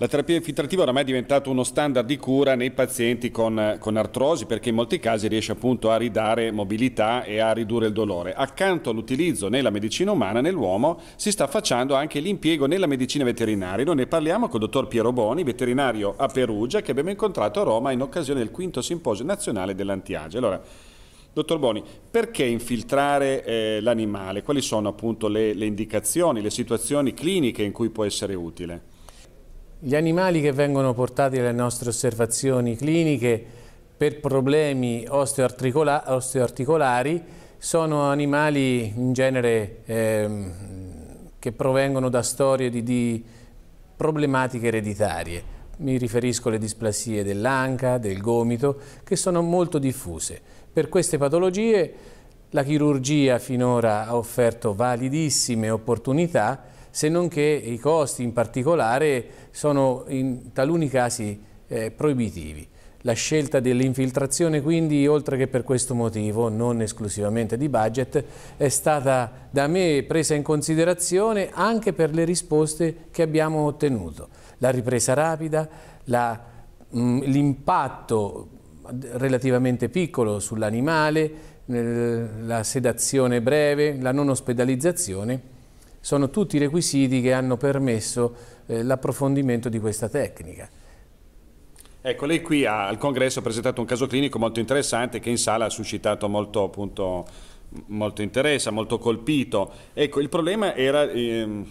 La terapia infiltrativa oramai è diventata uno standard di cura nei pazienti con, con, artrosi perché in molti casi riesce appunto a ridare mobilità e a ridurre il dolore. Accanto all'utilizzo nella medicina umana, nell'uomo, si sta facendo anche l'impiego nella medicina veterinaria. Noi ne parliamo con il dottor Piero Boni, veterinario a Perugia, che abbiamo incontrato a Roma in occasione del quinto simposio nazionale dell'antiage. Allora, Dottor Boni, perché infiltrare eh, l'animale? Quali sono appunto le, le indicazioni, le situazioni cliniche in cui può essere utile? Gli animali che vengono portati alle nostre osservazioni cliniche per problemi osteoarticolari sono animali in genere eh, che provengono da storie di, di problematiche ereditarie. Mi riferisco alle displasie dell'anca, del gomito, che sono molto diffuse. Per queste patologie la chirurgia finora ha offerto validissime opportunità se non che i costi in particolare sono in taluni casi eh, proibitivi. La scelta dell'infiltrazione quindi, oltre che per questo motivo, non esclusivamente di budget, è stata da me presa in considerazione anche per le risposte che abbiamo ottenuto. La ripresa rapida, mm, l'impatto relativamente piccolo sull'animale, la sedazione breve, la non ospedalizzazione sono tutti requisiti che hanno permesso eh, l'approfondimento di questa tecnica. Ecco, lei qui al congresso ha presentato un caso clinico molto interessante che in sala ha suscitato molto, appunto, molto interesse, molto colpito. Ecco, il problema era ehm,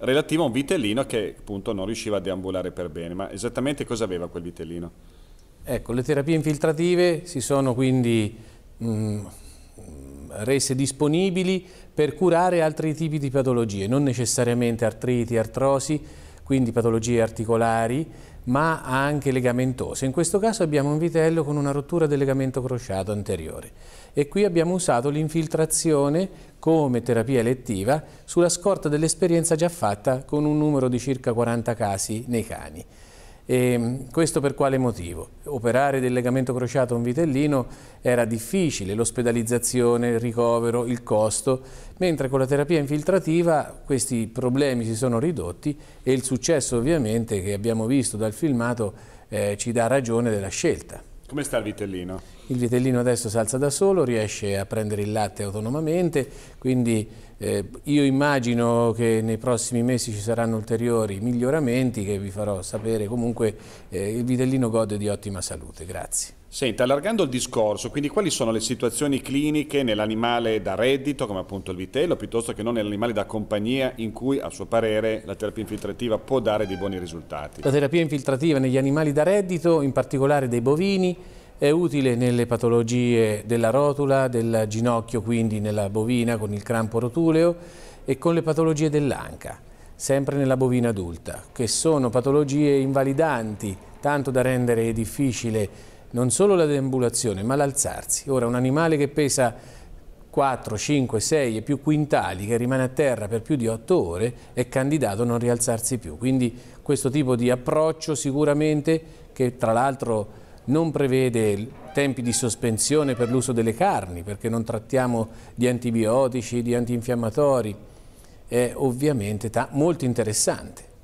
relativo a un vitellino che appunto non riusciva a deambulare per bene, ma esattamente cosa aveva quel vitellino? Ecco, le terapie infiltrative si sono quindi mh, rese disponibili per curare altri tipi di patologie, non necessariamente artriti, artrosi, quindi patologie articolari, ma anche legamentose. In questo caso abbiamo un vitello con una rottura del legamento crociato anteriore e qui abbiamo usato l'infiltrazione come terapia elettiva sulla scorta dell'esperienza già fatta con un numero di circa 40 casi nei cani. E ehm, questo per quale motivo? Operare del legamento crociato a un vitellino era difficile, l'ospedalizzazione, il ricovero, il costo, mentre con la terapia infiltrativa questi problemi si sono ridotti e il successo ovviamente che abbiamo visto dal filmato eh, ci dà ragione della scelta. Come sta il vitellino? Il vitellino adesso si alza da solo, riesce a prendere il latte autonomamente, quindi eh, io immagino che nei prossimi mesi ci saranno ulteriori miglioramenti che vi farò sapere. Comunque eh, il vitellino gode di ottima salute. Grazie. Senta, allargando il discorso, quindi quali sono le situazioni cliniche nell'animale da reddito, come appunto il vitello, piuttosto che non nell'animale da compagnia, in cui a suo parere la terapia infiltrativa può dare dei buoni risultati? La terapia infiltrativa negli animali da reddito, in particolare dei bovini, è utile nelle patologie della rotula, del ginocchio, quindi nella bovina con il crampo rotuleo e con le patologie dell'anca, sempre nella bovina adulta, che sono patologie invalidanti, tanto da rendere difficile non solo la deambulazione ma l'alzarsi. Ora un animale che pesa 4, 5, 6 e più quintali che rimane a terra per più di 8 ore è candidato a non rialzarsi più. Quindi questo tipo di approccio sicuramente che tra l'altro non prevede tempi di sospensione per l'uso delle carni perché non trattiamo di antibiotici, di antinfiammatori, è ovviamente molto interessante.